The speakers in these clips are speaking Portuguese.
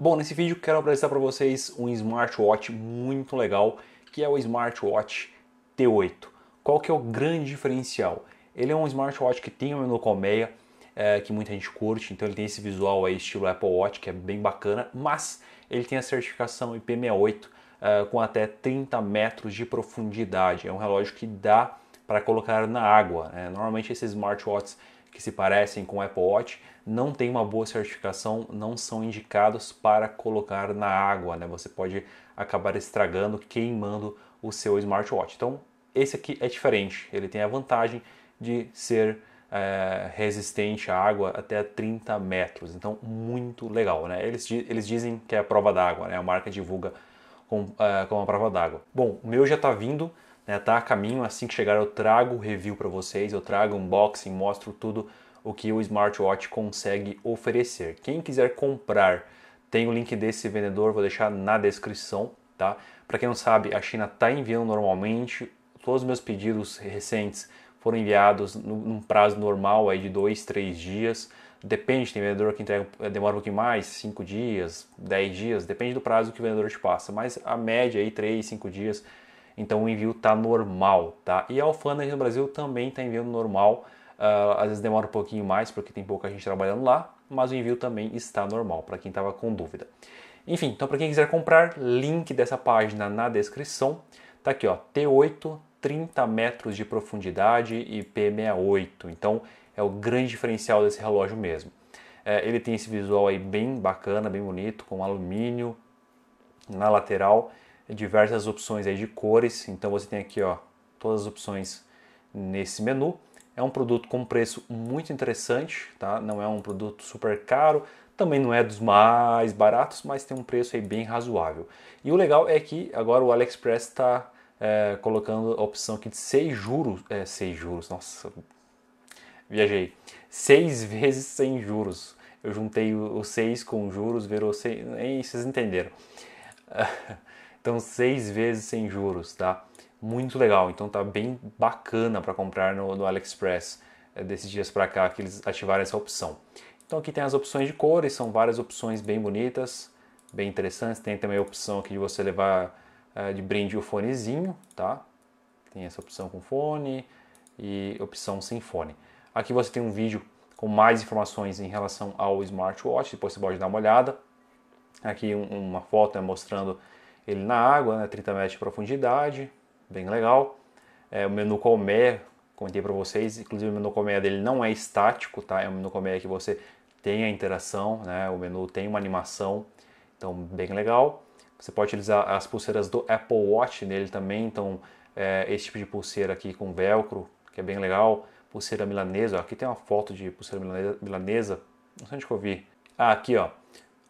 Bom, nesse vídeo quero apresentar para vocês um smartwatch muito legal, que é o smartwatch T8. Qual que é o grande diferencial? Ele é um smartwatch que tem uma meia é, que muita gente curte, então ele tem esse visual aí estilo Apple Watch, que é bem bacana, mas ele tem a certificação IP68 é, com até 30 metros de profundidade. É um relógio que dá para colocar na água. Né? Normalmente esses smartwatches que se parecem com o Apple Watch não tem uma boa certificação, não são indicados para colocar na água, né? Você pode acabar estragando, queimando o seu smartwatch. Então, esse aqui é diferente. Ele tem a vantagem de ser é, resistente à água até 30 metros. Então, muito legal, né? Eles, eles dizem que é a prova d'água, né? A marca divulga como, é, como a prova d'água. Bom, o meu já está vindo né, tá a caminho. Assim que chegar, eu trago o review para vocês, eu trago um unboxing, mostro tudo o que o smartwatch consegue oferecer. Quem quiser comprar, tem o link desse vendedor, vou deixar na descrição, tá? Para quem não sabe, a China está enviando normalmente. Todos os meus pedidos recentes foram enviados num prazo normal aí de dois, três dias. Depende, tem vendedor que entrega, eh, demora um pouquinho mais, 5 dias, 10 dias, depende do prazo que o vendedor te passa, mas a média aí 3, 5 dias então o envio está normal, tá? E a alfândega no Brasil também está enviando normal, uh, às vezes demora um pouquinho mais porque tem pouca gente trabalhando lá, mas o envio também está normal, para quem estava com dúvida. Enfim, então para quem quiser comprar, link dessa página na descrição, tá aqui ó, T8, 30 metros de profundidade e P68, então é o grande diferencial desse relógio mesmo. É, ele tem esse visual aí bem bacana, bem bonito, com alumínio na lateral diversas opções aí de cores. Então você tem aqui ó, todas as opções nesse menu. É um produto com preço muito interessante, tá? Não é um produto super caro, também não é dos mais baratos, mas tem um preço aí bem razoável. E o legal é que agora o AliExpress está é, colocando a opção aqui de seis juros, é, seis juros, nossa, viajei, seis vezes sem juros. Eu juntei o seis com juros, virou seis, nem vocês entenderam. Então, seis vezes sem juros, tá? Muito legal. Então, tá bem bacana para comprar no, no AliExpress é, desses dias para cá que eles ativaram essa opção. Então, aqui tem as opções de cores, são várias opções bem bonitas, bem interessantes. Tem também a opção aqui de você levar é, de brinde o fonezinho, tá? Tem essa opção com fone e opção sem fone. Aqui você tem um vídeo com mais informações em relação ao smartwatch, depois você pode dar uma olhada. Aqui uma foto né, mostrando ele na água, né, 30 metros de profundidade, bem legal. É, o menu colmeia, comentei para vocês, inclusive o menu colmeia dele não é estático, tá? É um menu colmeia que você tem a interação, né? O menu tem uma animação, então bem legal. Você pode utilizar as pulseiras do Apple Watch nele também, então é, esse tipo de pulseira aqui com velcro, que é bem legal. Pulseira milanesa, aqui tem uma foto de pulseira milanesa, milanesa. não sei onde que eu vi. Ah, aqui ó,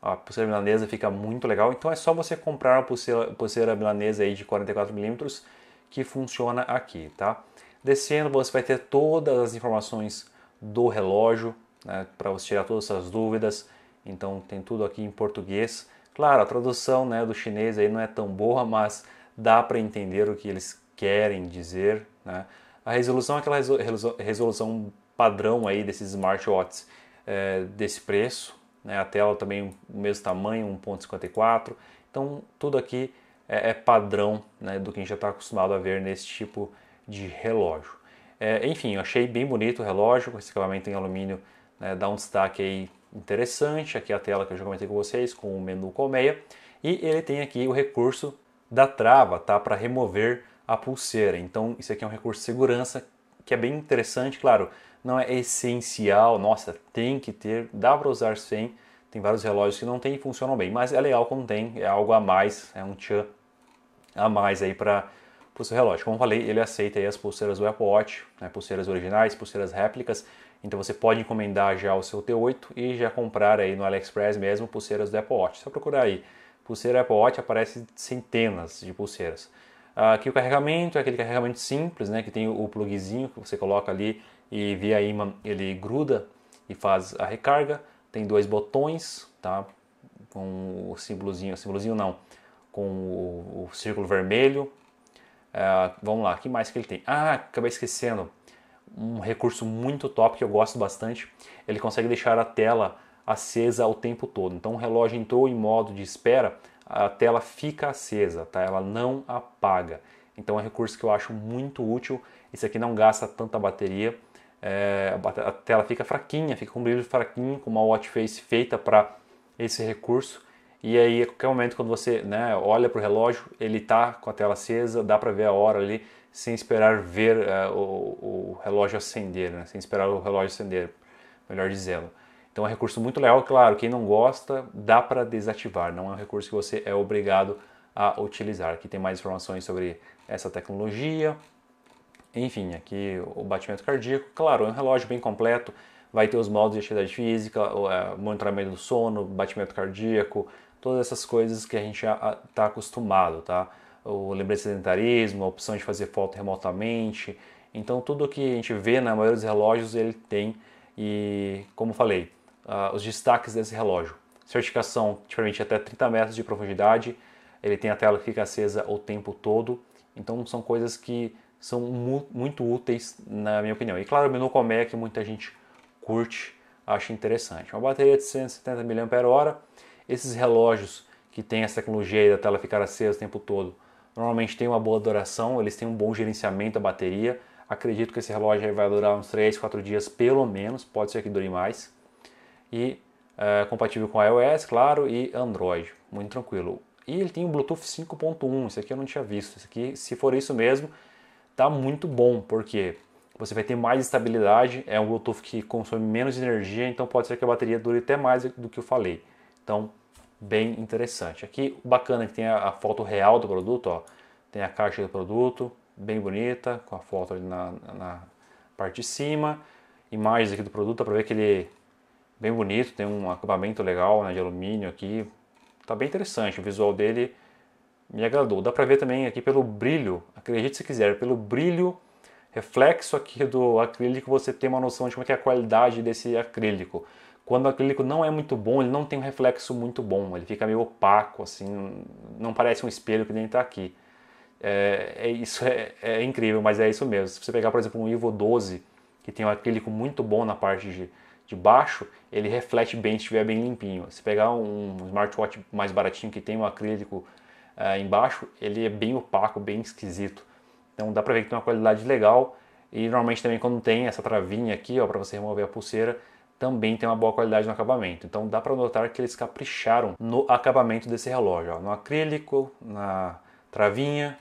a pulseira milanesa fica muito legal. Então é só você comprar a pulseira, pulseira milanesa aí de 44mm que funciona aqui, tá? Descendo você vai ter todas as informações do relógio, né, para você tirar todas as dúvidas. Então tem tudo aqui em português. Claro, a tradução né, do chinês aí não é tão boa, mas dá para entender o que eles querem dizer. Né? A resolução é aquela resolução padrão aí desses smartwatches é, desse preço, né? a tela também o mesmo tamanho, 1.54. Então tudo aqui é, é padrão né, do que a gente já está acostumado a ver nesse tipo de relógio. É, enfim, eu achei bem bonito o relógio, com esse acabamento em alumínio né, dá um destaque aí interessante. Aqui a tela que eu já comentei com vocês, com o menu colmeia. E ele tem aqui o recurso da trava, tá? Para remover a pulseira. Então, isso aqui é um recurso de segurança que é bem interessante, claro, não é essencial, nossa, tem que ter, dá para usar sem, tem vários relógios que não tem e funcionam bem, mas é legal quando tem, é algo a mais, é um tchan a mais aí para o seu relógio. Como falei, ele aceita as pulseiras do Apple Watch, né, pulseiras originais, pulseiras réplicas, então você pode encomendar já o seu T8 e já comprar aí no AliExpress mesmo pulseiras do Apple Watch. Só procurar aí, pulseira Apple Watch aparece centenas de pulseiras. Ah, aqui o carregamento é aquele carregamento simples, né, que tem o plugzinho que você coloca ali e via imã ele gruda e faz a recarga. Tem dois botões, tá, com o símbolozinho, símbolozinho não, com o, o círculo vermelho. Uh, vamos lá, que mais que ele tem? Ah, acabei esquecendo. Um recurso muito top que eu gosto bastante. Ele consegue deixar a tela acesa o tempo todo. Então o relógio entrou em modo de espera, a tela fica acesa, tá? Ela não apaga. Então é um recurso que eu acho muito útil. Isso aqui não gasta tanta bateria. É, a tela fica fraquinha, fica com um brilho fraquinho, com uma watch face feita para esse recurso. E aí, a qualquer momento, quando você né, olha para o relógio, ele está com a tela acesa, dá para ver a hora ali, sem esperar ver uh, o, o, relógio acender, né? sem esperar o relógio acender, melhor dizendo. Então é um recurso muito legal, claro, quem não gosta, dá para desativar, não é um recurso que você é obrigado a utilizar. Aqui tem mais informações sobre essa tecnologia, enfim, aqui o batimento cardíaco, claro, é um relógio bem completo, vai ter os modos de atividade física, o é, monitoramento do sono, batimento cardíaco, todas essas coisas que a gente está acostumado, tá? O lembrete sedentarismo, a opção de fazer foto remotamente, então tudo que a gente vê na maioria dos relógios ele tem e, como falei, uh, os destaques desse relógio. Certificação te permite até 30 metros de profundidade, ele tem a tela que fica acesa o tempo todo, então são coisas que são mu muito úteis na minha opinião. E claro, o menu é que muita gente curte, acha interessante. Uma bateria de 170 mAh, esses relógios que tem essa tecnologia da tela ficar acesa o tempo todo, normalmente tem uma boa duração, eles têm um bom gerenciamento da bateria. Acredito que esse relógio vai durar uns 3, 4 dias pelo menos, pode ser que dure mais e é, compatível com iOS, claro, e Android. Muito tranquilo. E ele tem o Bluetooth 5.1, isso aqui eu não tinha visto. Isso aqui, se for isso mesmo, tá muito bom, porque você vai ter mais estabilidade, é um Bluetooth que consome menos energia, então pode ser que a bateria dure até mais do que eu falei. Então, bem interessante. Aqui, bacana é que tem a, a foto real do produto, ó. Tem a caixa do produto, bem bonita, com a foto ali na, na parte de cima. Imagens aqui do produto, para ver que ele bem bonito, tem um acabamento legal né, de alumínio aqui. Tá bem interessante, o visual dele me agradou. Dá pra ver também aqui pelo brilho, acredite se quiser, pelo brilho reflexo aqui do acrílico, você tem uma noção de como é, é a qualidade desse acrílico. Quando o acrílico não é muito bom, ele não tem um reflexo muito bom, ele fica meio opaco, assim, não parece um espelho que nem está aqui. É, é isso é, é, incrível, mas é isso mesmo. Se você pegar, por exemplo, um Ivo 12, que tem um acrílico muito bom na parte de de baixo, ele reflete bem se estiver bem limpinho. Se pegar um smartwatch mais baratinho que tem um acrílico eh, embaixo, ele é bem opaco, bem esquisito. Então dá para ver que tem uma qualidade legal e normalmente também quando tem essa travinha aqui, ó, para você remover a pulseira, também tem uma boa qualidade no acabamento. Então dá para notar que eles capricharam no acabamento desse relógio, ó, no acrílico, na travinha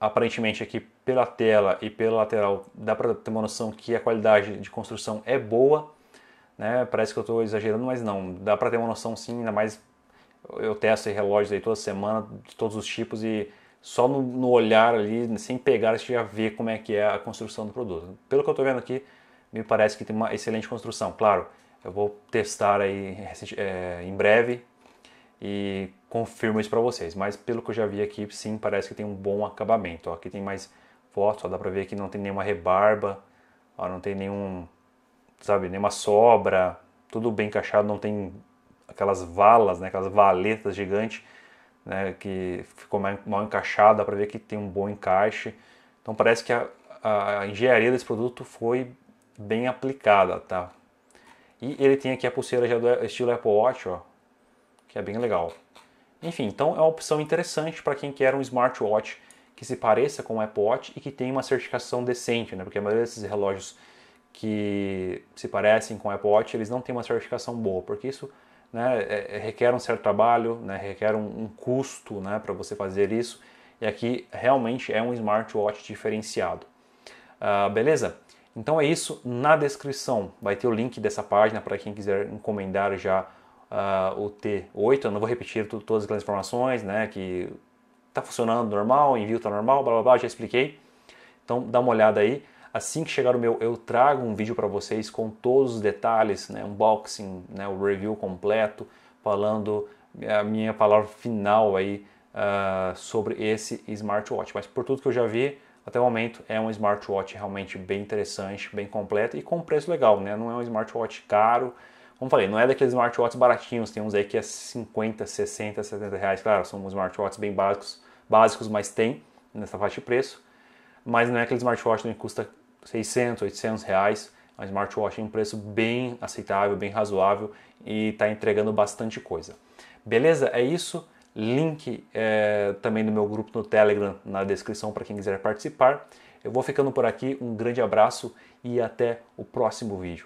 aparentemente aqui pela tela e pela lateral dá para ter uma noção que a qualidade de construção é boa, né? Parece que eu estou exagerando, mas não, dá para ter uma noção sim, ainda mais eu testo relógios aí toda semana de todos os tipos e só no, no olhar ali, sem pegar, você já vê como é que é a construção do produto. Pelo que eu estou vendo aqui, me parece que tem uma excelente construção. Claro, eu vou testar aí é, em breve e confirmo isso para vocês. Mas pelo que eu já vi aqui, sim, parece que tem um bom acabamento. Ó, aqui tem mais fotos, ó, dá para ver que não tem nenhuma rebarba, ó, não tem nenhum, sabe, nenhuma sobra, tudo bem encaixado, não tem aquelas valas, né, aquelas valetas gigantes, né, que ficou mal, encaixadas, encaixado, dá para ver que tem um bom encaixe. Então parece que a, a engenharia desse produto foi bem aplicada, tá? E ele tem aqui a pulseira já do estilo Apple Watch, ó, que é bem legal. Enfim, então é uma opção interessante para quem quer um smartwatch que se pareça com o Apple Watch e que tenha uma certificação decente, né? Porque a maioria desses relógios que se parecem com o Apple Watch, eles não têm uma certificação boa, porque isso né, é, é requer um certo trabalho, né, requer um, um custo né, para você fazer isso, e aqui realmente é um smartwatch diferenciado. Uh, beleza? Então é isso. Na descrição vai ter o link dessa página para quem quiser encomendar já uh, o T8, eu não vou repetir todas aquelas informações, né, que está funcionando normal, envio está normal, blá blá blá, já expliquei. Então dá uma olhada aí. Assim que chegar o meu, eu trago um vídeo para vocês com todos os detalhes, né, unboxing, né, o review completo, falando eh, a minha palavra final aí uh, sobre esse smartwatch. Mas por tudo que eu já vi, até o momento é um smartwatch realmente bem interessante, bem completo e com preço legal, né? Não é um smartwatch caro, como falei, não é daqueles smartwatches baratinhos, tem uns aí que é 50, 60, 70 reais. Claro, são uns smartwatches bem básicos, básicos, mas tem nessa faixa de preço. Mas não é aquele smartwatch que custa 600, 800 reais. É um smartwatch em um preço bem aceitável, bem razoável e está entregando bastante coisa. Beleza? É isso. Link é, também do meu grupo no Telegram na descrição para quem quiser participar. Eu vou ficando por aqui, um grande abraço e até o próximo vídeo.